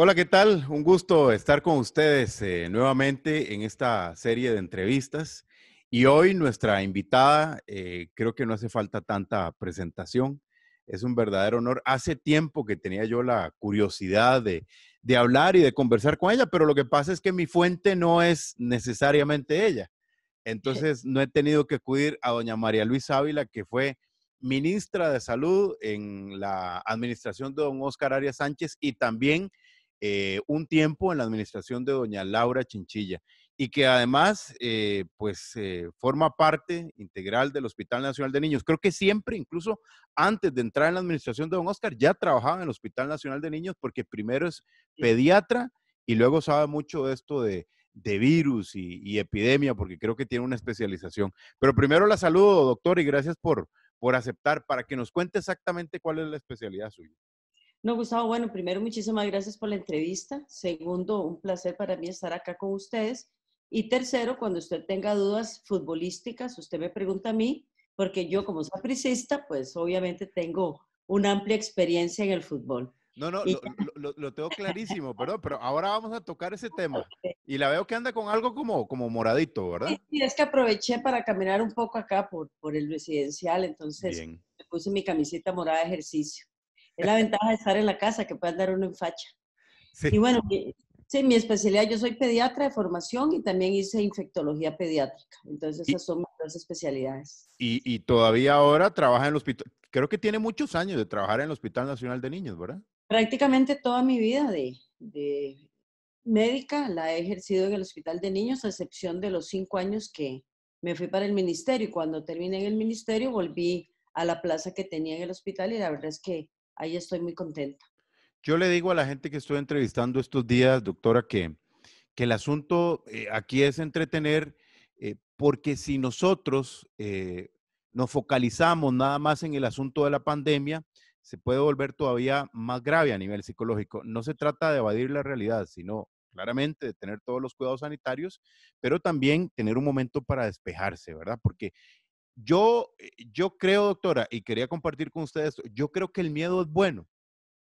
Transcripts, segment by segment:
Hola, ¿qué tal? Un gusto estar con ustedes eh, nuevamente en esta serie de entrevistas. Y hoy nuestra invitada, eh, creo que no hace falta tanta presentación, es un verdadero honor. Hace tiempo que tenía yo la curiosidad de, de, hablar y de conversar con ella, pero lo que pasa es que mi fuente no es necesariamente ella. Entonces no he tenido que acudir a doña María Luisa Ávila, que fue ministra de Salud en la administración de don Oscar Arias Sánchez y también eh, un tiempo en la administración de doña Laura Chinchilla y que además eh, pues eh, forma parte integral del Hospital Nacional de Niños. Creo que siempre, incluso antes de entrar en la administración de don Oscar, ya trabajaba en el Hospital Nacional de Niños porque primero es pediatra y luego sabe mucho de esto de, virus y, y, epidemia porque creo que tiene una especialización. Pero primero la saludo, doctor, y gracias por, por aceptar para que nos cuente exactamente cuál es la especialidad suya. No, Gustavo, bueno, primero muchísimas gracias por la entrevista. Segundo, un placer para mí estar acá con ustedes. Y tercero, cuando usted tenga dudas futbolísticas, usted me pregunta a mí, porque yo como sapricista, pues obviamente tengo una amplia experiencia en el fútbol. No, no, lo, lo, tengo clarísimo, perdón, pero ahora vamos a tocar ese tema. Y la veo que anda con algo como, como moradito, ¿verdad? Sí, es que aproveché para caminar un poco acá por, por el residencial, entonces me puse mi camiseta morada de ejercicio. Es la ventaja de estar en la casa, que puedes dar uno en facha. Sí. Y bueno, sí, mi especialidad, yo soy pediatra de formación y también hice infectología pediátrica. Entonces, esas son mis dos especialidades. Y, todavía ahora trabaja en el hospital, creo que tiene muchos años de trabajar en el Hospital Nacional de Niños, ¿verdad? Prácticamente toda mi vida de, de médica la he ejercido en el Hospital de Niños, a excepción de los cinco años que me fui para el ministerio. Y cuando terminé en el ministerio, volví a la plaza que tenía en el hospital y la verdad es que ahí estoy muy contenta. Yo le digo a la gente que estoy entrevistando estos días, doctora, que, que el asunto eh, aquí es entretener, eh, porque si nosotros eh, nos focalizamos nada más en el asunto de la pandemia, se puede volver todavía más grave a nivel psicológico. No se trata de evadir la realidad, sino claramente de tener todos los cuidados sanitarios, pero también tener un momento para despejarse, ¿verdad? Porque yo, eh, yo creo, doctora, y quería compartir con ustedes, yo creo que el miedo es bueno.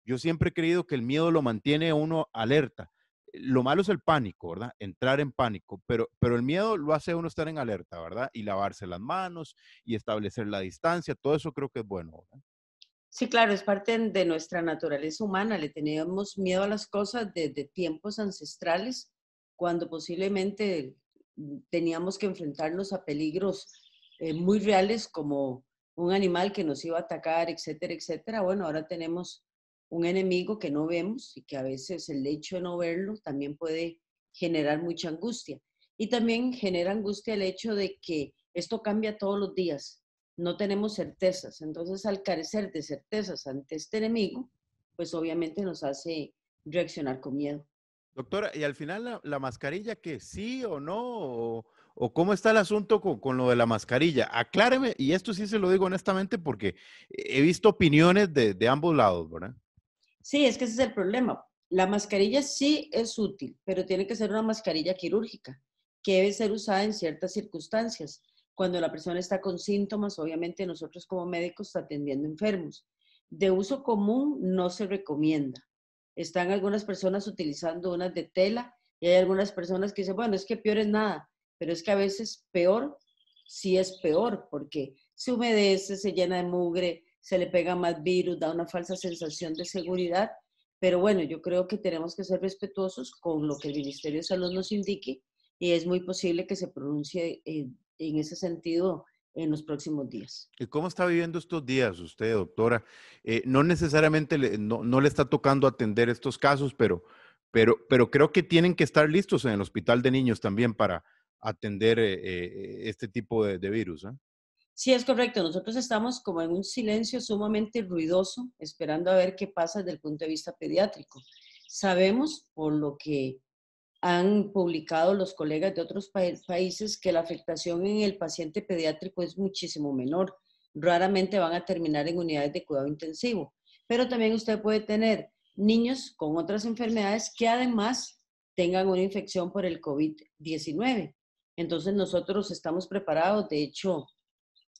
Yo siempre he creído que el miedo lo mantiene uno alerta. Lo malo es el pánico, ¿verdad? Entrar en pánico, pero, pero el miedo lo hace uno estar en alerta, ¿verdad? Y lavarse las manos y establecer la distancia, todo eso creo que es bueno, Sí, claro, es parte de nuestra naturaleza humana. Le teníamos miedo a las cosas desde tiempos ancestrales, cuando posiblemente mm, teníamos que enfrentarnos a peligros eh, muy reales como un animal que nos iba a atacar, etcétera, etcétera. Bueno, ahora tenemos un enemigo que no vemos y que a veces el hecho de no verlo también puede generar mucha angustia. Y también genera angustia el hecho de que esto cambia todos los días, no tenemos certezas. Entonces, al carecer de certezas ante este enemigo, pues obviamente nos hace reaccionar con miedo. Doctora, y al final la, mascarilla, que sí o no, o cómo está el asunto con, lo de la mascarilla. Acláreme, y esto sí se lo digo honestamente porque he visto opiniones de, de, ambos lados, ¿verdad? Sí, es que ese es el problema. La mascarilla sí es útil, pero tiene que ser una mascarilla quirúrgica, que debe ser usada en ciertas circunstancias. Cuando la persona está con síntomas, obviamente nosotros como médicos atendiendo enfermos. De uso común no se recomienda. Están algunas personas utilizando unas de tela y hay algunas personas que dicen, bueno, es que peor es nada pero es que a veces peor, sí es peor, porque se humedece, se llena de mugre, se le pega más virus, da una falsa sensación de seguridad, pero bueno, yo creo que tenemos que ser respetuosos con lo que el Ministerio de Salud nos indique y es muy posible que se pronuncie en, ese sentido en los próximos días. ¿Y cómo está viviendo estos días usted, doctora? Eh, no necesariamente no, no, le está tocando atender estos casos, pero, pero, pero creo que tienen que estar listos en el hospital de niños también para, atender eh, eh, este tipo de, virus. Sí, es correcto. Nosotros estamos como en un silencio sumamente ruidoso, esperando a ver qué pasa desde el punto de vista pediátrico. Sabemos, por lo que han publicado los colegas de otros países, que la afectación en el paciente pediátrico es muchísimo menor. Raramente van a terminar en unidades de cuidado intensivo. Pero también usted puede tener niños con otras enfermedades que además tengan una infección por el COVID-19. Entonces nosotros estamos preparados, de hecho,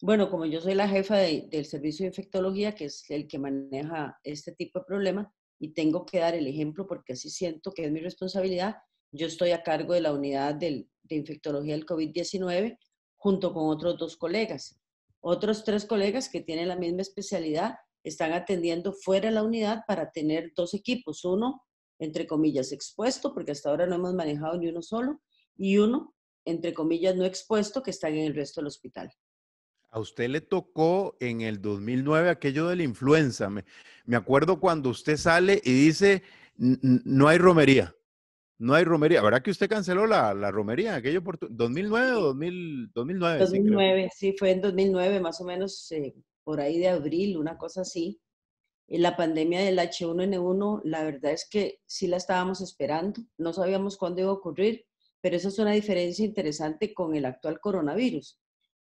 bueno, como yo soy la jefa del servicio de infectología, que es el que maneja este tipo de problema, y tengo que dar el ejemplo porque así siento que es mi responsabilidad, yo estoy a cargo de la unidad de infectología del COVID-19 junto con otros dos colegas. Otros tres colegas que tienen la misma especialidad están atendiendo fuera de la unidad para tener dos equipos, uno, entre comillas, expuesto, porque hasta ahora no hemos manejado ni uno solo, y uno entre comillas, no expuesto que están en el resto del hospital. A usted le tocó en el 2009 aquello de la influenza. Me, acuerdo cuando usted sale y dice, no hay romería, no hay romería. ¿Verdad que usted canceló la, romería? Aquello por 2009 o 2000, 2009. 2009, sí, fue en 2009, más o menos eh, por ahí de abril, una cosa así. En eh, la pandemia del H1N1, la verdad es que sí la estábamos esperando, no sabíamos cuándo iba a ocurrir pero eso es una diferencia interesante con el actual coronavirus,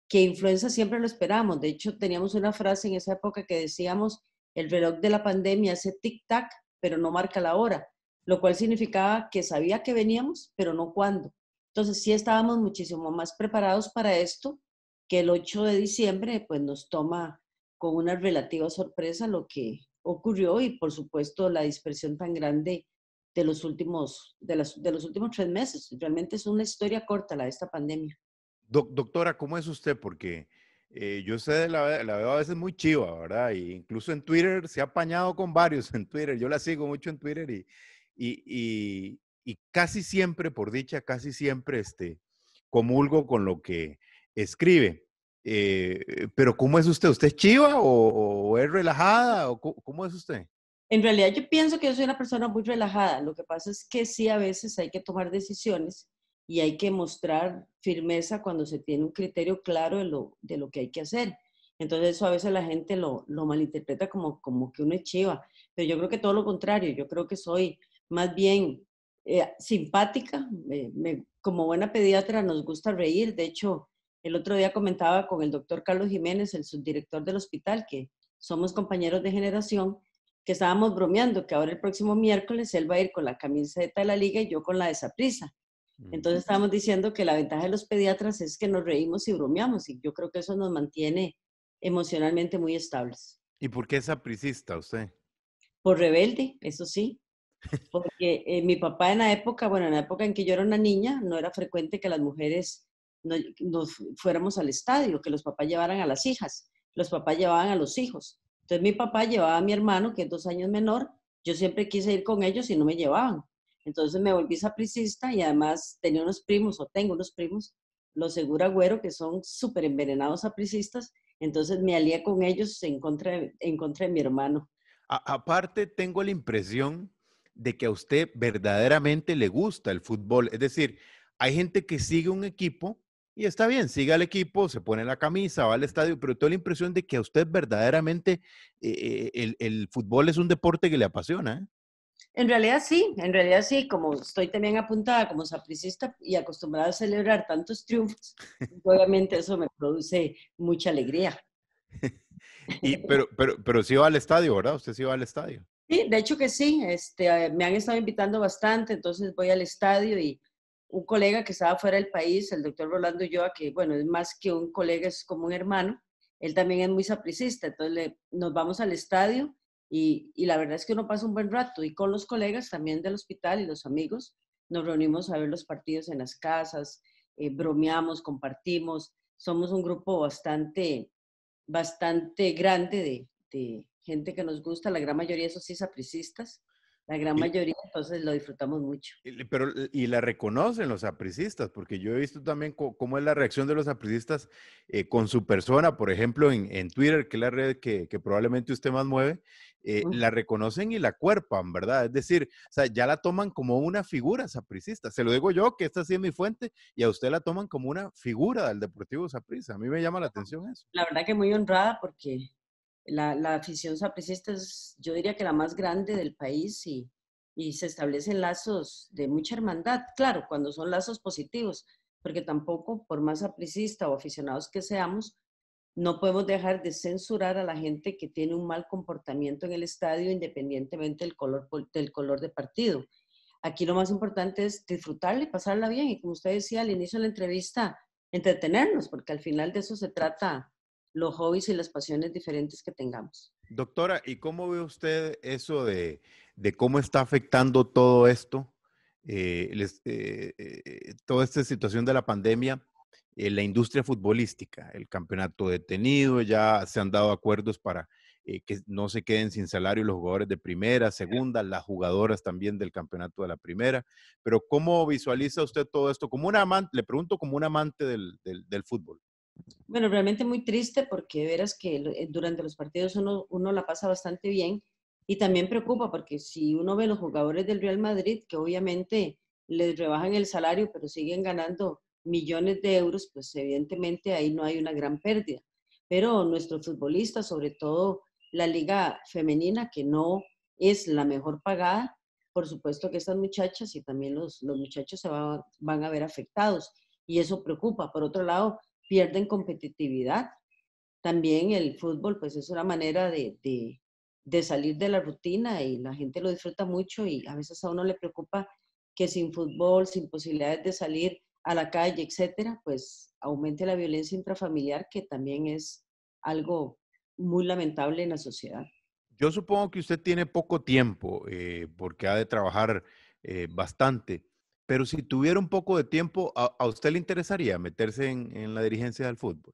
que influenza siempre lo esperamos. De hecho, teníamos una frase en esa época que decíamos, el reloj de la pandemia hace tic-tac, pero no marca la hora, lo cual significaba que sabía que veníamos, pero no cuándo. Entonces sí estábamos muchísimo más preparados para esto que el 8 de diciembre, pues nos toma con una relativa sorpresa lo que ocurrió y por supuesto la dispersión tan grande de los últimos, de, de los últimos tres meses. Realmente es una historia corta la de esta pandemia. doctora, ¿cómo es usted? Porque eh, yo sé, la, la, veo a veces muy chiva, ¿verdad? Y incluso en Twitter se ha apañado con varios en Twitter. Yo la sigo mucho en Twitter y, y, y, casi siempre, por dicha, casi siempre este, comulgo con lo que escribe. Eh, pero ¿cómo es usted? ¿Usted es chiva o, o es relajada? O, ¿Cómo es usted? En realidad yo pienso que yo soy una persona muy relajada. Lo que pasa es que sí, a veces hay que tomar decisiones y hay que mostrar firmeza cuando se tiene un criterio claro de lo, de lo que hay que hacer. Entonces eso a veces la gente lo, lo malinterpreta como, como que uno es chiva, pero yo creo que todo lo contrario, yo creo que soy más bien eh, simpática, como buena pediatra nos gusta reír, de hecho el otro día comentaba con el doctor Carlos Jiménez, el subdirector del hospital, que somos compañeros de generación, que estábamos bromeando, que ahora el próximo miércoles él va a ir con la camiseta de la liga y yo con la de Saprisa. Entonces estábamos diciendo que la ventaja de los pediatras es que nos reímos y bromeamos y yo creo que eso nos mantiene emocionalmente muy estables. ¿Y por qué saprisista usted? Por rebelde, eso sí. Porque eh, mi papá en la época, bueno, en la época en que yo era una niña, no era frecuente que las mujeres nos fuéramos al estadio, que los papás llevaran a las hijas, los papás llevaban a los hijos. Entonces mi papá llevaba a mi hermano, que es dos años menor, yo siempre quise ir con ellos y no me llevaban. Entonces me volví sapricista y además tenía unos primos, o tengo unos primos, los Segura Agüero, que son súper envenenados sapricistas, entonces me alía con ellos en contra de, en mi hermano. aparte, tengo la impresión de que a usted verdaderamente le gusta el fútbol. Es decir, hay gente que sigue un equipo y está bien, siga al equipo, se pone la camisa, va al estadio, pero tengo la impresión de que a usted verdaderamente eh, eh, el, fútbol es un deporte que le apasiona. ¿eh? En realidad sí, en realidad sí, como estoy también apuntada como sapricista y acostumbrada a celebrar tantos triunfos, pues, obviamente eso me produce mucha alegría. y, pero, pero, pero sí va al estadio, ¿verdad? Usted sí va al estadio. Sí, de hecho que sí, este, me han estado invitando bastante, entonces voy al estadio y un colega que estaba fuera del país, el doctor Rolando Yoa, que bueno, es más que un colega, es como un hermano, él también es muy sapricista, entonces nos vamos al estadio y, la verdad es que uno pasa un buen rato y con los colegas también del hospital y los amigos nos reunimos a ver los partidos en las casas, eh, bromeamos, compartimos, somos un grupo bastante, bastante grande de, gente que nos gusta, la gran mayoría, esos sí, sapricistas, la gran mayoría, entonces, lo disfrutamos mucho. Y, pero, y la reconocen los apricistas, porque yo he visto también cómo es la reacción de los apricistas eh, con su persona, por ejemplo, en, en, Twitter, que es la red que, probablemente usted más mueve, eh, la reconocen y la cuerpan, ¿verdad? Es decir, ya la toman como una figura sapricista. Se lo digo yo, que esta sí es mi fuente, y a usted la toman como una figura del Deportivo Saprissa. A mí me llama la atención eso. La verdad que muy honrada porque la, afición sapricista es, yo diría que la más grande del país y, se establecen lazos de mucha hermandad, claro, cuando son lazos positivos, porque tampoco, por más sapricista o aficionados que seamos, no podemos dejar de censurar a la gente que tiene un mal comportamiento en el estadio, independientemente del color, del color de partido. Aquí lo más importante es disfrutarla y pasarla bien. Y como usted decía al inicio de la entrevista, entretenernos, porque al final de eso se trata los hobbies y las pasiones diferentes que tengamos. Doctora, ¿y cómo ve usted eso de, cómo está afectando todo esto, eh, eh, eh, toda esta situación de la pandemia, en la industria futbolística, el campeonato detenido, ya se han dado acuerdos para que no se queden sin salario los jugadores de primera, segunda, las jugadoras también del campeonato de la primera, pero ¿cómo visualiza usted todo esto? Como un amante, le pregunto como un amante del fútbol. Bueno, realmente muy triste porque verás que eh, durante los partidos uno, uno la pasa bastante bien y también preocupa porque si uno ve los jugadores del Real Madrid, que obviamente les rebajan el salario, pero siguen ganando millones de euros, pues evidentemente ahí no hay una gran pérdida. Pero nuestros futbolistas, sobre todo la liga femenina, que no es la mejor pagada, por supuesto que estas muchachas y también los, los muchachos se van a ver afectados y eso preocupa. Por otro lado, pierden competitividad. También el fútbol, pues es una manera de, salir de la rutina y la gente lo disfruta mucho y a veces a uno le preocupa que sin fútbol, sin posibilidades de salir a la calle, etcétera, pues aumente la violencia intrafamiliar, que también es algo muy lamentable en la sociedad. Yo supongo que usted tiene poco tiempo, eh, porque ha de trabajar eh, bastante. Pero si tuviera un poco de tiempo, ¿a, usted le interesaría meterse en, la dirigencia del fútbol?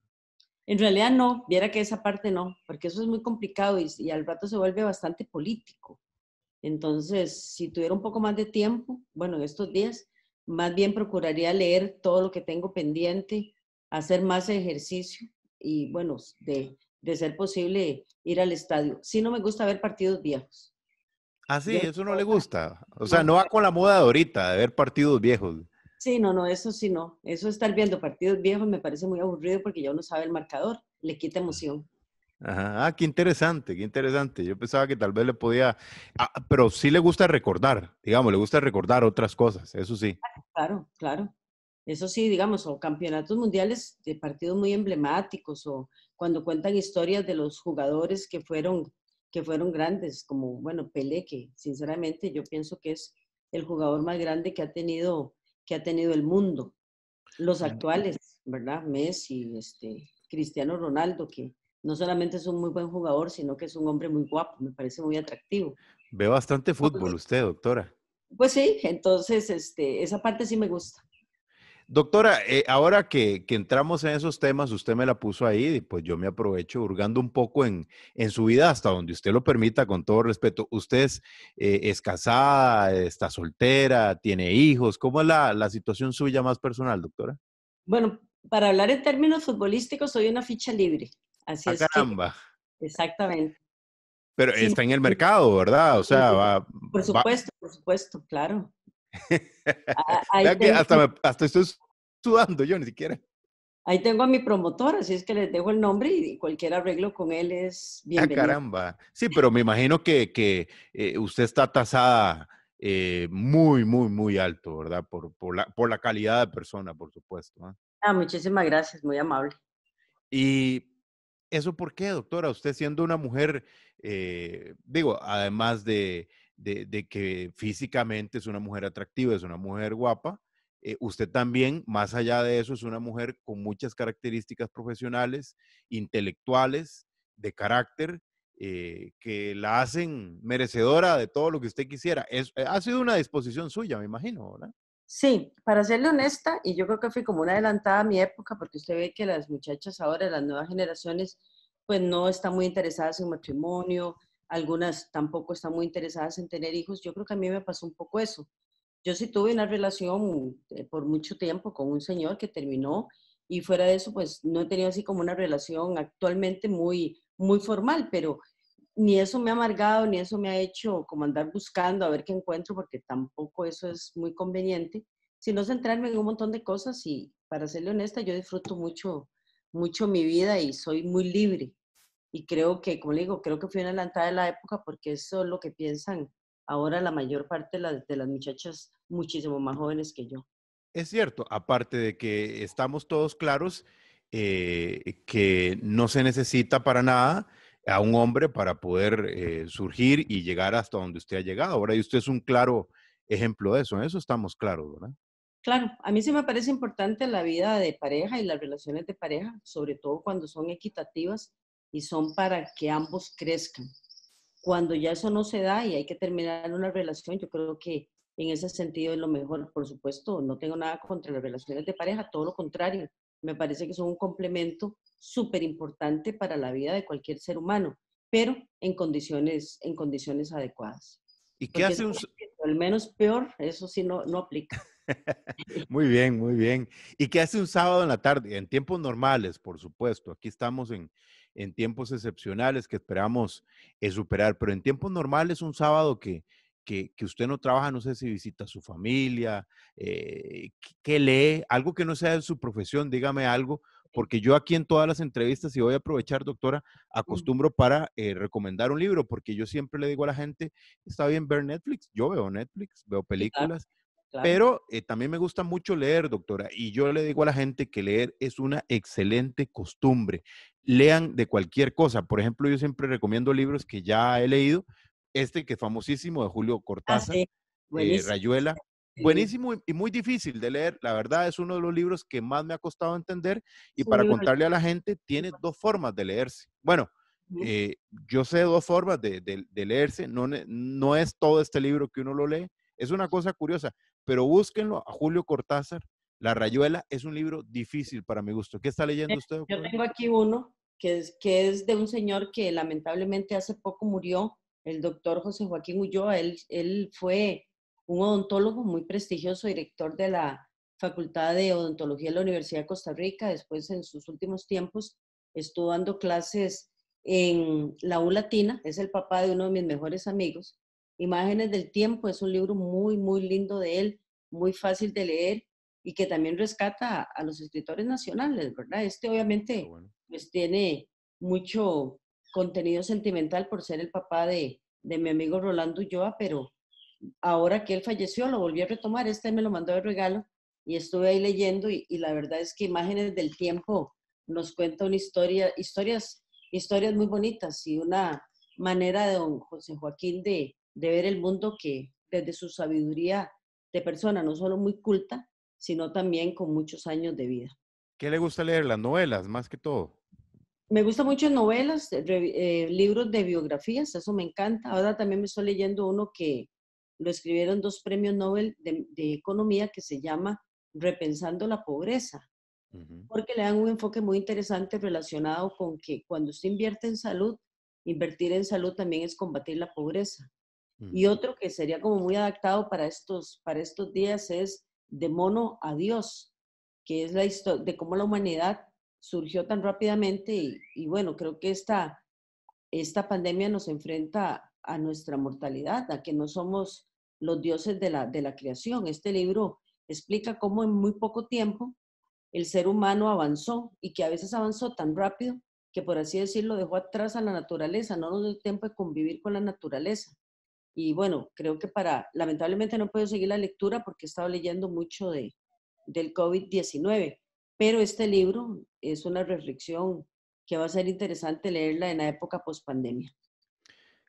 En realidad no, viera que esa parte no, porque eso es muy complicado y, y al rato se vuelve bastante político. Entonces, si tuviera un poco más de tiempo, bueno, estos días, más bien procuraría leer todo lo que tengo pendiente, hacer más ejercicio y, bueno, de, ser posible ir al estadio. sí, no me gusta ver partidos viejos, Ah, sí, eso no le gusta. O sea, no va con la moda de ahorita, de ver partidos viejos. Sí, no, no, eso sí no. Eso estar viendo partidos viejos me parece muy aburrido porque ya uno sabe el marcador, le quita emoción. Ajá, ah, qué interesante, qué interesante. Yo pensaba que tal vez le podía, ah, pero sí le gusta recordar, digamos, le gusta recordar otras cosas, eso sí. Claro, claro. Eso sí, digamos, o campeonatos mundiales de partidos muy emblemáticos, o cuando cuentan historias de los jugadores que fueron que fueron grandes, como, bueno, Pelé, que sinceramente yo pienso que es el jugador más grande que ha tenido, que ha tenido el mundo. Los actuales, ¿verdad? Messi, este, Cristiano Ronaldo, que no solamente es un muy buen jugador, sino que es un hombre muy guapo, me parece muy atractivo. Ve bastante fútbol usted, doctora. Pues sí, entonces este, esa parte sí me gusta. Doctora, eh, ahora que, entramos en esos temas, usted me la puso ahí, y pues yo me aprovecho hurgando un poco en, su vida, hasta donde usted lo permita, con todo respeto. ¿Usted es, eh, casada, está soltera, tiene hijos? ¿Cómo es la, situación suya más personal, doctora? Bueno, para hablar en términos futbolísticos, soy una ficha libre. Así ah, es. caramba! exactamente. Pero está en el mercado, ¿verdad? O sea, va, Por supuesto, por supuesto, claro. hasta, estoy sudando yo, ni siquiera. Ahí tengo a mi promotor, así es que le dejo el nombre y cualquier arreglo con él es ah, bienvenido. caramba. Sí, pero me imagino que, eh, usted está tasada eh, muy, muy, muy alto, ¿verdad? Por, la, por la calidad de persona, por supuesto. ¿ah? Ah, muchísimas gracias, muy amable. Y ¿Eso por qué, doctora? Usted siendo una mujer, eh, digo, además de de, que físicamente es una mujer atractiva, es una mujer guapa, eh, usted también, más allá de eso, es una mujer con muchas características profesionales, intelectuales, de carácter, eh, que la hacen merecedora de todo lo que usted quisiera. Es, eh, ha sido una disposición suya, me imagino, ¿verdad? Sí, para serle honesta, y yo creo que fui como una adelantada a mi época, porque usted ve que las muchachas ahora, las nuevas generaciones, pues no están muy interesadas en matrimonio, algunas tampoco están muy interesadas en tener hijos. Yo creo que a mí me pasó un poco eso. Yo sí tuve una relación eh, por mucho tiempo con un señor que terminó y fuera de eso, pues no he tenido así como una relación actualmente muy, muy formal, pero ni eso me ha amargado, ni eso me ha hecho como andar buscando a ver qué encuentro, porque tampoco eso es muy conveniente, sino centrarme en un montón de cosas y para serle honesta, yo disfruto mucho, mucho mi vida y soy muy libre y creo que, como le digo, creo que fui una adelantada de la época porque eso es lo que piensan ahora la mayor parte de las, muchachas muchísimo más jóvenes que yo. Es cierto, aparte de que estamos todos claros eh, que no se necesita para nada a un hombre para poder eh, surgir y llegar hasta donde usted ha llegado. Ahora, y usted es un claro ejemplo de eso, en eso estamos claros, ¿verdad? Claro, a mí sí me parece importante la vida de pareja y las relaciones de pareja, sobre todo cuando son equitativas, y son para que ambos crezcan. Cuando ya eso no se da y hay que terminar una relación, yo creo que en ese sentido es lo mejor. Por supuesto, no tengo nada contra las relaciones de pareja, todo lo contrario. Me parece que son un complemento súper importante para la vida de cualquier ser humano, pero en condiciones, en condiciones adecuadas. ¿Y qué hace un... Al menos peor, eso sí no, no aplica. muy bien, muy bien. ¿Y qué hace un sábado en la tarde? En tiempos normales, por supuesto. Aquí estamos en, en tiempos excepcionales que esperamos eh, superar, pero en tiempos normales un sábado que, usted no trabaja, no sé si visita a su familia, eh, que lee, algo que no sea de su profesión, dígame algo, porque yo aquí en todas las entrevistas, y voy a aprovechar, doctora, acostumbro para eh, recomendar un libro, porque yo siempre le digo a la gente, está bien ver Netflix, yo veo Netflix, veo películas, pero eh, también me gusta mucho leer, doctora, y yo le digo a la gente que leer es una excelente costumbre. Lean de cualquier cosa. Por ejemplo, yo siempre recomiendo libros que ya he leído. Este que es famosísimo de Julio ah, Cortázar, eh, Rayuela. Buenísimo y muy difícil de leer. La verdad es uno de los libros que más me ha costado entender y para contarle a la gente, tiene dos formas de leerse. Bueno, eh, yo sé dos formas de, de leerse. No, no es todo este libro que uno lo lee. Es una cosa curiosa pero búsquenlo a Julio Cortázar. La Rayuela es un libro difícil para mi gusto. ¿Qué está leyendo usted? Yo tengo aquí uno que es, de un señor que lamentablemente hace poco murió, el doctor José Joaquín Ulloa. Él, él fue un odontólogo muy prestigioso, director de la Facultad de Odontología de la Universidad de Costa Rica. Después, en sus últimos tiempos, estuvo dando clases en la U Latina. Es el papá de uno de mis mejores amigos. Imágenes del Tiempo es un libro muy, muy lindo de él, muy fácil de leer y que también rescata a los escritores nacionales, ¿verdad? Este obviamente pues tiene mucho contenido sentimental por ser el papá de, de mi amigo Rolando Ulloa, pero ahora que él falleció lo volví a retomar, este me lo mandó de regalo y estuve ahí leyendo y, y la verdad es que Imágenes del Tiempo nos cuenta una historia, historias, historias muy bonitas y una manera de don José Joaquín de, de ver el mundo que desde su sabiduría de persona, no solo muy culta, sino también con muchos años de vida. ¿Qué le gusta leer? Las novelas, más que todo. Me gustan mucho novelas, eh, eh, libros de biografías, eso me encanta. Ahora también me estoy leyendo uno que lo escribieron dos premios Nobel de, Economía que se llama Repensando la Pobreza, porque le dan un enfoque muy interesante relacionado con que cuando usted invierte en salud, invertir en salud también es combatir la pobreza. Y otro que sería como muy adaptado para estos, para estos días es De mono a Dios, que es la historia de cómo la humanidad surgió tan rápidamente y, bueno, creo que esta, esta pandemia nos enfrenta a nuestra mortalidad, a que no somos los dioses de la, de la creación. Este libro explica cómo en muy poco tiempo el ser humano avanzó y que a veces avanzó tan rápido que, por así decirlo, dejó atrás a la naturaleza, no nos dio tiempo de convivir con la naturaleza. Y bueno, creo que para, lamentablemente no puedo seguir la lectura porque he estado leyendo mucho de, del COVID-19, pero este libro es una reflexión que va a ser interesante leerla en la época post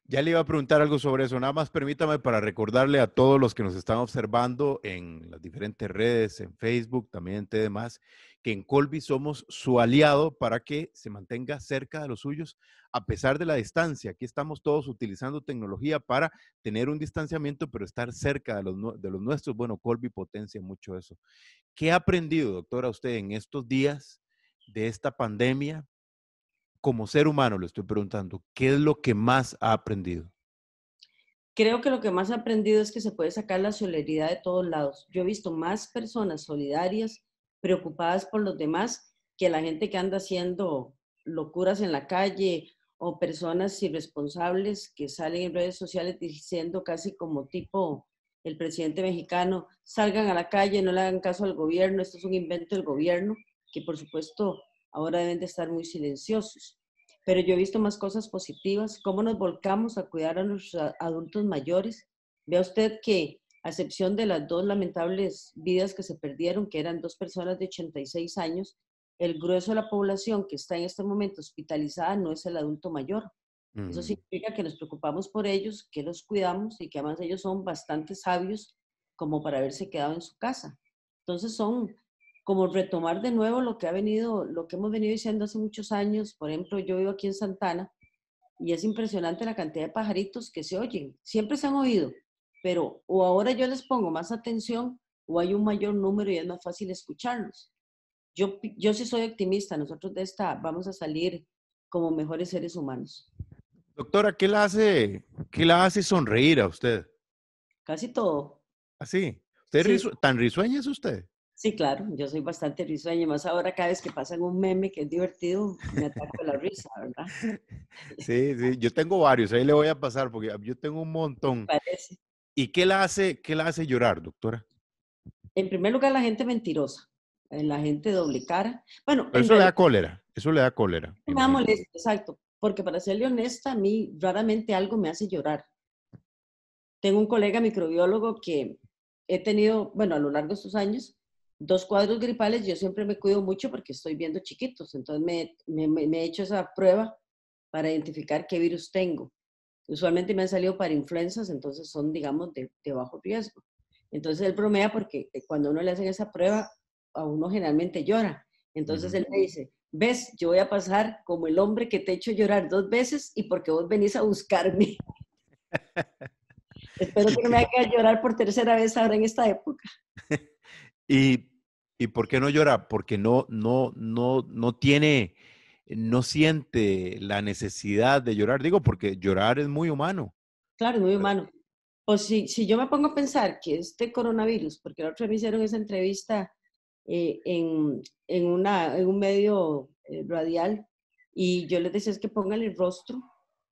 ya le iba a preguntar algo sobre eso. Nada más permítame para recordarle a todos los que nos están observando en las diferentes redes, en Facebook, también en demás, que en Colby somos su aliado para que se mantenga cerca de los suyos a pesar de la distancia. Aquí estamos todos utilizando tecnología para tener un distanciamiento, pero estar cerca de los, de los nuestros. Bueno, Colby potencia mucho eso. ¿Qué ha aprendido, doctora, usted en estos días de esta pandemia? como ser humano, le estoy preguntando, ¿qué es lo que más ha aprendido? Creo que lo que más ha aprendido es que se puede sacar la solidaridad de todos lados. Yo he visto más personas solidarias, preocupadas por los demás, que la gente que anda haciendo locuras en la calle o personas irresponsables que salen en redes sociales diciendo casi como tipo el presidente mexicano, salgan a la calle, no le hagan caso al gobierno, esto es un invento del gobierno, que por supuesto ahora deben de estar muy silenciosos. Pero yo he visto más cosas positivas, cómo nos volcamos a cuidar a nuestros adultos mayores. Vea usted que, a excepción de las dos lamentables vidas que se perdieron, que eran dos personas de 86 años, el grueso de la población que está en este momento hospitalizada no es el adulto mayor. Eso significa que nos preocupamos por ellos, que los cuidamos y que además ellos son bastante sabios como para haberse quedado en su casa. Entonces son como retomar de nuevo lo que ha venido, lo que hemos venido diciendo hace muchos años. Por ejemplo, yo vivo aquí en Santana y es impresionante la cantidad de pajaritos que se oyen. Siempre se han oído, pero o ahora yo les pongo más atención o hay un mayor número y es más fácil escucharlos. Yo, yo sí soy optimista, nosotros de esta vamos a salir como mejores seres humanos. Doctora, ¿qué la hace, qué la hace sonreír a usted? Casi todo. ¿Así? ¿Ah, tan risueña es usted? Sí, claro, yo soy bastante risueña, más ahora cada vez que pasan un meme que es divertido, me ataco la risa, ¿verdad? Sí, sí, yo tengo varios, ahí le voy a pasar porque yo tengo un montón. ¿Y qué la hace, qué la hace llorar, doctora? En primer lugar, la gente mentirosa, eh, la gente doble cara. Bueno, eso le da cólera, eso le da cólera. Me da molestia, exacto, porque para serle honesta, a mí raramente algo me hace llorar. Tengo un colega microbiólogo que he tenido, bueno, a lo largo de estos años, dos cuadros gripales, yo siempre me cuido mucho porque estoy viendo chiquitos, entonces me, he hecho esa prueba para identificar qué virus tengo. Usualmente me han salido para influencias, entonces son, digamos, de, bajo riesgo. Entonces él bromea porque eh, cuando uno le hacen esa prueba, a uno generalmente llora. Entonces él me dice, ves, yo voy a pasar como el hombre que te he hecho llorar dos veces y porque vos venís a buscarme. Espero que no me haga llorar por tercera vez ahora en esta época. ¿Y, y por qué no llora? Porque no, no, no, no tiene, no siente la necesidad de llorar. Digo, porque llorar es muy humano. Claro, muy humano. O si, si yo me pongo a pensar que este coronavirus, porque el otro vez me hicieron esa entrevista eh, en, en, una, en un medio eh, radial y yo les decía es que pongan el rostro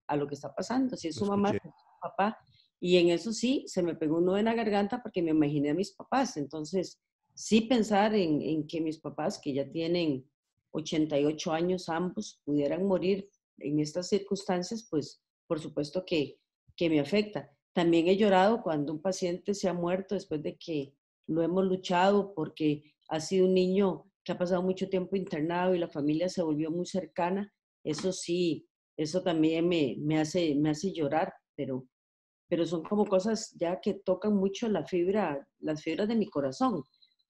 a lo que está pasando, si es su mamá, si su papá. Y en eso sí, se me pegó un nudo en la garganta porque me imaginé a mis papás. Entonces, sí pensar en, que mis papás, que ya tienen 88 años ambos, pudieran morir en estas circunstancias, pues por supuesto que, me afecta. También he llorado cuando un paciente se ha muerto después de que lo hemos luchado porque ha sido un niño que ha pasado mucho tiempo internado y la familia se volvió muy cercana. Eso sí, eso también me, hace, me hace llorar, pero, pero son como cosas ya que tocan mucho la fibra, las fibras de mi corazón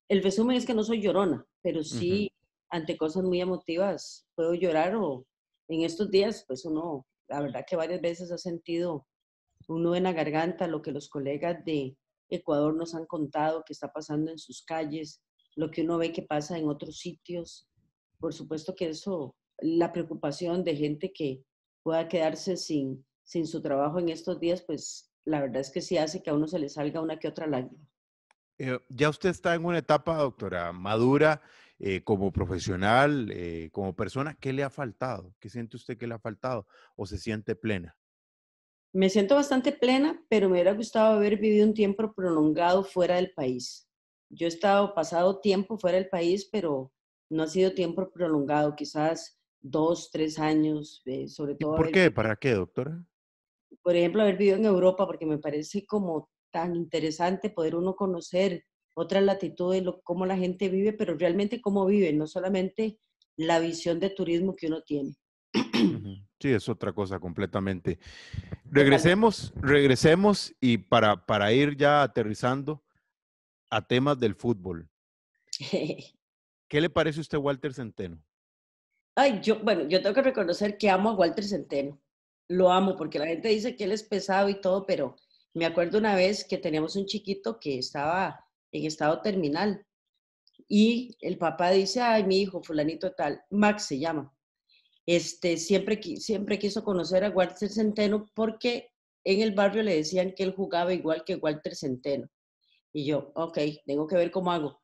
el resumen es que no soy llorona, pero sí ante cosas muy emotivas puedo llorar o en estos días, pues uno, la verdad que varias veces ha sentido uno en la garganta lo que los colegas de Ecuador nos han contado, que está pasando en sus calles, lo que uno ve que pasa en otros sitios. Por supuesto que eso, la preocupación de gente que pueda quedarse sin, sin su trabajo en estos días, pues la verdad es que sí hace que a uno se le salga una que otra lágrima. Eh, ya usted está en una etapa, doctora, madura eh, como profesional, eh, como persona. ¿Qué le ha faltado? ¿Qué siente usted que le ha faltado? ¿O se siente plena? Me siento bastante plena, pero me hubiera gustado haber vivido un tiempo prolongado fuera del país. Yo he estado pasado tiempo fuera del país, pero no ha sido tiempo prolongado, quizás dos, tres años, sobre todo. ¿Por qué? ¿Para qué, doctora? Por ejemplo, haber vivido en Europa, porque me parece como tan interesante poder uno conocer otras latitudes, lo, cómo la gente vive, pero realmente cómo vive, no solamente la visión de turismo que uno tiene. Sí, es otra cosa completamente. Regresemos, regresemos y para, para ir ya aterrizando a temas del fútbol. ¿Qué le parece a usted Walter Centeno? Ay, yo, bueno, yo tengo que reconocer que amo a Walter Centeno. Lo amo porque la gente dice que él es pesado y todo, pero me acuerdo una vez que teníamos un chiquito que estaba en estado terminal y el papá dice, ay, mi hijo, fulanito tal, Max se llama. Este, siempre, siempre quiso conocer a Walter Centeno porque en el barrio le decían que él jugaba igual que Walter Centeno. Y yo, ok, tengo que ver cómo hago.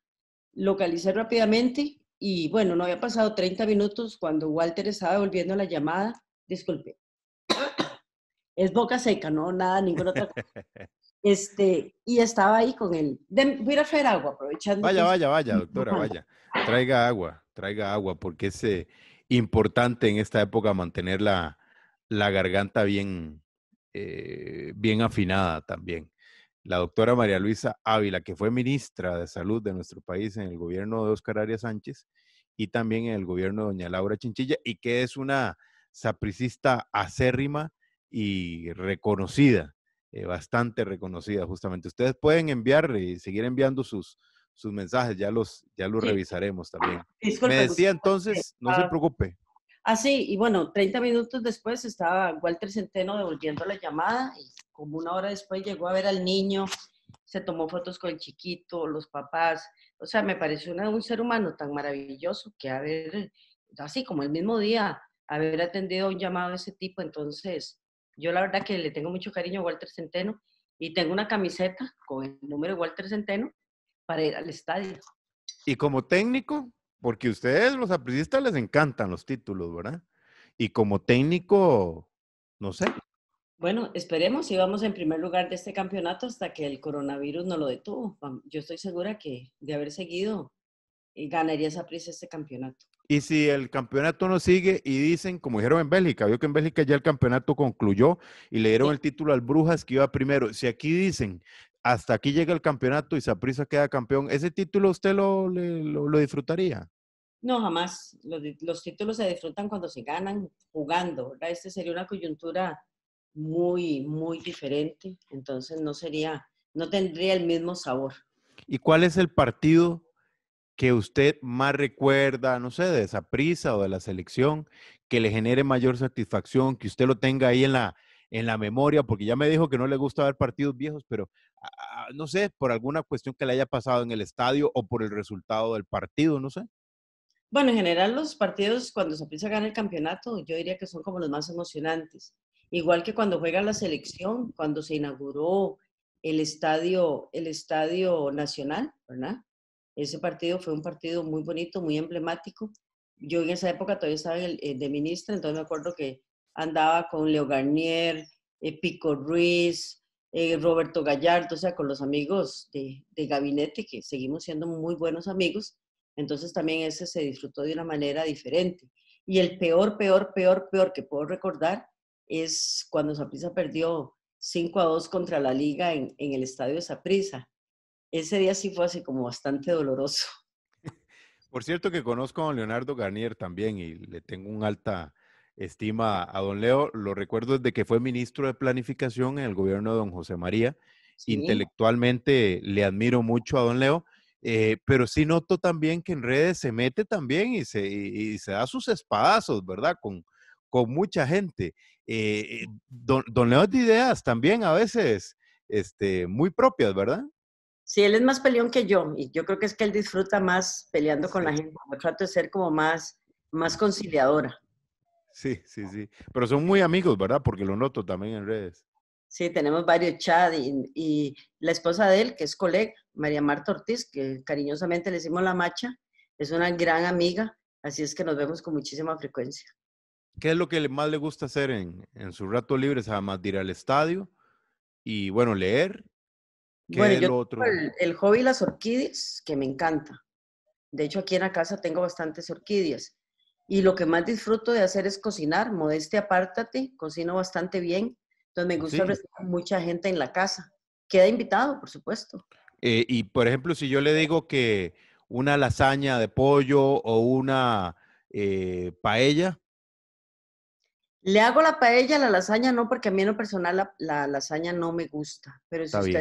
Localicé rápidamente y bueno, no había pasado 30 minutos cuando Walter estaba volviendo la llamada. Disculpe, es boca seca, no nada, ninguna otra cosa. Este, y estaba ahí con él. De, voy a hacer agua, aprovechando. Vaya, vaya, vaya, doctora, vaya. Traiga agua, traiga agua, porque es eh, importante en esta época mantener la, garganta bien, eh, bien afinada también. La doctora María Luisa Ávila, que fue ministra de Salud de nuestro país en el gobierno de Oscar Arias Sánchez y también en el gobierno de doña Laura Chinchilla, y que es una sapricista acérrima y reconocida, eh, bastante reconocida justamente. Ustedes pueden enviar y seguir enviando sus, sus mensajes, ya los, ya los revisaremos también. Me decía entonces, no se preocupe. Ah, sí, y bueno, 30 minutos después estaba Walter Centeno devolviendo la llamada y como una hora después llegó a ver al niño, se tomó fotos con el chiquito, los papás, o sea, me pareció un ser humano tan maravilloso que haber, así como el mismo día, haber atendido un llamado de ese tipo, entonces, yo la verdad que le tengo mucho cariño a Walter Centeno y tengo una camiseta con el número Walter Centeno para ir al estadio. Y como técnico, porque ustedes los aprisistas les encantan los títulos, ¿verdad? Y como técnico, no sé. Bueno, esperemos y vamos en primer lugar de este campeonato hasta que el coronavirus no lo detuvo. Yo estoy segura que de haber seguido eh, ganaría esa prisa este campeonato. Y si el campeonato no sigue y dicen, como dijeron en Bélgica, vio que en Bélgica ya el campeonato concluyó y le dieron el título al Brujas que iba primero. Si aquí dicen, hasta aquí llega el campeonato y Saprisa queda campeón, ¿ese título usted lo, lo, disfrutaría? No, jamás. Los, títulos se disfrutan cuando se ganan jugando, ¿verdad? Este sería una coyuntura muy, muy diferente. Entonces no sería, no tendría el mismo sabor. ¿Y cuál es el partido que usted más recuerda, no sé, de esa prisa o de la selección, que le genere mayor satisfacción, que usted lo tenga ahí en la, en la memoria, porque ya me dijo que no le gusta ver partidos viejos, pero ah, no sé, por alguna cuestión que le haya pasado en el estadio o por el resultado del partido, no sé. Bueno, en general los partidos cuando se empieza a ganar el campeonato, yo diría que son como los más emocionantes. Igual que cuando juega la selección, cuando se inauguró el estadio, el estadio nacional, ¿verdad? Ese partido fue un partido muy bonito, muy emblemático. Yo en esa época todavía estaba el, eh, de ministra, entonces me acuerdo que andaba con Leo Garnier, eh, Pico Ruiz, eh, Roberto Gallardo, o sea, con los amigos de, gabinete, que seguimos siendo muy buenos amigos. Entonces también ese se disfrutó de una manera diferente. Y el peor, peor, peor, peor que puedo recordar es cuando Zaprisa perdió 5 a 2 contra la liga en, el estadio de Saprisa ese día sí fue así como bastante doloroso. Por cierto que conozco a Leonardo Garnier también y le tengo un alta estima a don Leo. Lo recuerdo desde que fue ministro de Planificación en el gobierno de don José María. Intelectualmente le admiro mucho a don Leo, eh, pero sí noto también que en redes se mete también y se, se da sus espadazos, ¿verdad? Con, mucha gente. Eh, eh, don, Leo de ideas también a veces este, muy propias, ¿verdad? Sí, él es más peleón que yo y yo creo que es que él disfruta más peleando con la gente. Yo trato de ser como más, más conciliadora. Sí, sí, sí. Pero son muy amigos, ¿verdad? Porque lo noto también en redes. Sí, tenemos varios chats y, la esposa de él, que es colega, María Marta Ortiz, que cariñosamente le hicimos la macha, es una gran amiga, así es que nos vemos con muchísima frecuencia. ¿Qué es lo que más le gusta hacer en, en su rato libre? Además ir al estadio y, bueno, leer bueno, yo El, hobby las orquídeas, que me encanta. De hecho, aquí en la casa tengo bastantes orquídeas. Y lo que más disfruto de hacer es cocinar. Modeste, apártate, cocino bastante bien. Entonces me gusta recibir mucha gente en la casa. Queda invitado, por supuesto. Eh, y por ejemplo, si yo le digo que una lasaña de pollo o una eh, paella. Le hago la paella, la lasaña no, porque a mí en lo personal la, lasaña no me gusta. Pero si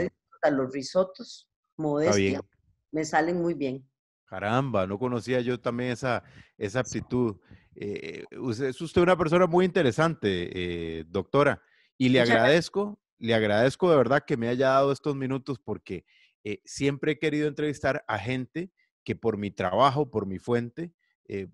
los risotos, ah, modestia, me salen muy bien. Caramba, no conocía yo también esa, esa aptitud. Eh, eh, es usted una persona muy interesante, eh, doctora, y le agradezco, le agradezco de verdad que me haya dado estos minutos porque siempre he querido entrevistar a gente que por mi trabajo, por mi fuente,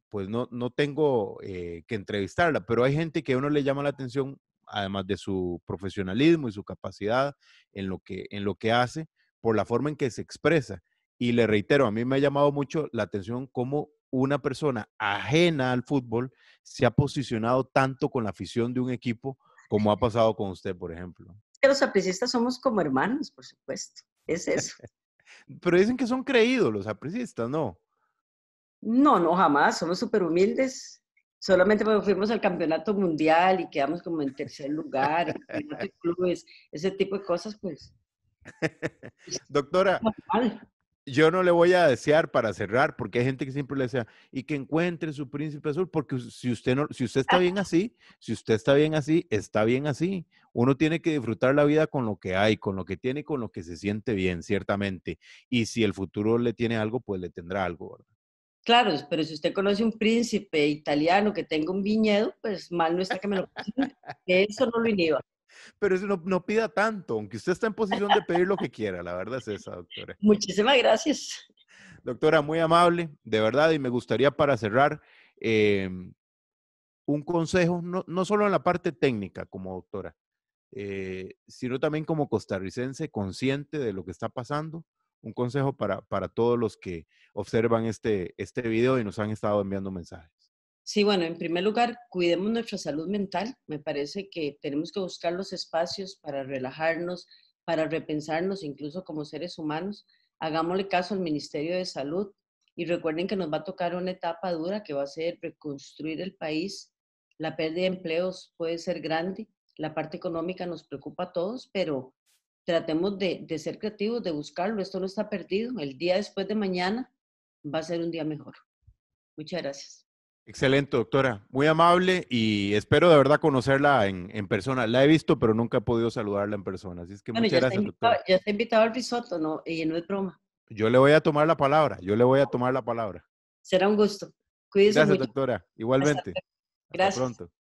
pues no, no tengo que entrevistarla, pero hay gente que a uno le llama la atención además de su profesionalismo y su capacidad en lo que, en lo que hace, por la forma en que se expresa. Y le reitero, a mí me ha llamado mucho la atención cómo una persona ajena al fútbol se ha posicionado tanto con la afición de un equipo como ha pasado con usted, por ejemplo. Que los apricistas somos como hermanos, por supuesto. Es eso. Pero dicen que son creídos los apricistas, ¿no? No, no, jamás. Somos súper humildes solamente porque fuimos al campeonato mundial y quedamos como en tercer lugar, ese tipo de cosas, pues. Doctora, yo no le voy a desear para cerrar, porque hay gente que siempre le desea, y que encuentre su príncipe azul, porque si usted, no, si usted está bien así, si usted está bien así, está bien así. Uno tiene que disfrutar la vida con lo que hay, con lo que tiene, con lo que se siente bien, ciertamente. Y si el futuro le tiene algo, pues le tendrá algo, ¿verdad? Claro, pero si usted conoce un príncipe italiano que tenga un viñedo, pues mal no está que me lo que eso no lo inhiba. Pero eso no, no, pida tanto, aunque usted está en posición de pedir lo que quiera, la verdad es esa, doctora. Muchísimas gracias. Doctora, muy amable, de verdad, y me gustaría para cerrar em, un consejo, no, no, solo en la parte técnica como doctora, eh, sino también como costarricense consciente de lo que está pasando un consejo para, todos los que observan este, este video y nos han estado enviando mensajes? Sí, bueno, en primer lugar, cuidemos nuestra salud mental. Me parece que tenemos que buscar los espacios para relajarnos, para repensarnos, incluso como seres humanos. Hagámosle caso al Ministerio de Salud y recuerden que nos va a tocar una etapa dura que va a ser reconstruir el país. La pérdida de empleos puede ser grande, la parte económica nos preocupa a todos, pero tratemos de, ser creativos, de buscarlo. Esto no está perdido. El día después de mañana va a ser un día mejor. Muchas gracias. Excelente, doctora. Muy amable y espero de verdad conocerla en, persona. La he visto, pero nunca he podido saludarla en persona. Así es que muchas gracias, doctora. Ya está invitado al risotto, no, y no es broma. Yo le voy a tomar la palabra. Yo le voy a tomar la palabra. Será un gusto. Cuídese gracias, doctora. Igualmente. gracias. pronto.